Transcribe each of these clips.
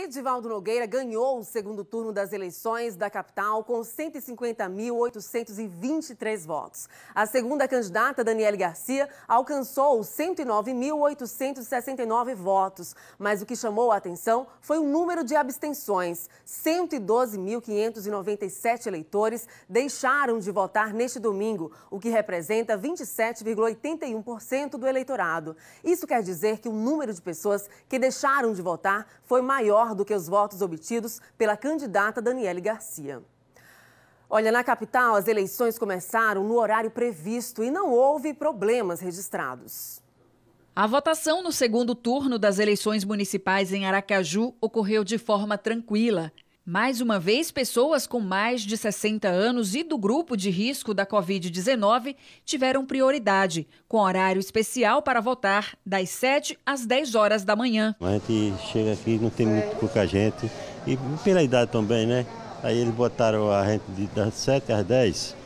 Edivaldo Nogueira ganhou o segundo turno das eleições da capital com 150.823 votos. A segunda candidata, Daniele Garcia, alcançou 109.869 votos, mas o que chamou a atenção foi o número de abstenções. 112.597 eleitores deixaram de votar neste domingo, o que representa 27,81% do eleitorado. Isso quer dizer que o número de pessoas que deixaram de votar foi maior do que os votos obtidos pela candidata Daniele Garcia. Olha, na capital, as eleições começaram no horário previsto e não houve problemas registrados. A votação no segundo turno das eleições municipais em Aracaju ocorreu de forma tranquila. Mais uma vez, pessoas com mais de 60 anos e do grupo de risco da Covid-19 tiveram prioridade, com horário especial para votar das 7 às 10 horas da manhã. A gente chega aqui, não tem muito pouca gente, e pela idade também, né? Aí eles botaram a gente das 7 às 10.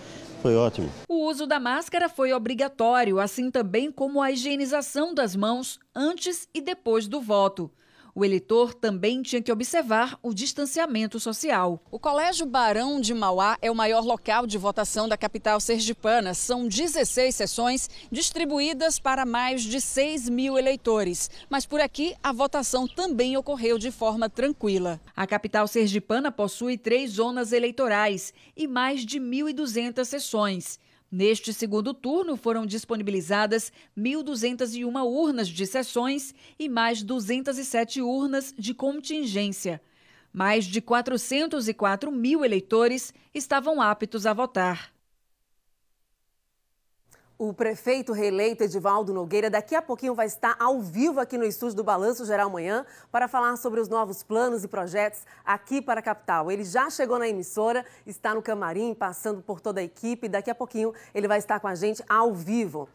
Foi ótimo. O uso da máscara foi obrigatório, assim também como a higienização das mãos antes e depois do voto. O eleitor também tinha que observar o distanciamento social. O Colégio Barão de Mauá é o maior local de votação da capital sergipana. São 16 sessões distribuídas para mais de 6 mil eleitores. Mas por aqui, a votação também ocorreu de forma tranquila. A capital sergipana possui três zonas eleitorais e mais de 1.200 sessões. Neste segundo turno, foram disponibilizadas 1.201 urnas de sessões e mais 207 urnas de contingência. Mais de 404 mil eleitores estavam aptos a votar. O prefeito reeleito Edivaldo Nogueira daqui a pouquinho vai estar ao vivo aqui no estúdio do Balanço Geral Manhã para falar sobre os novos planos e projetos aqui para a capital. Ele já chegou na emissora, está no camarim, passando por toda a equipe. Daqui a pouquinho ele vai estar com a gente ao vivo.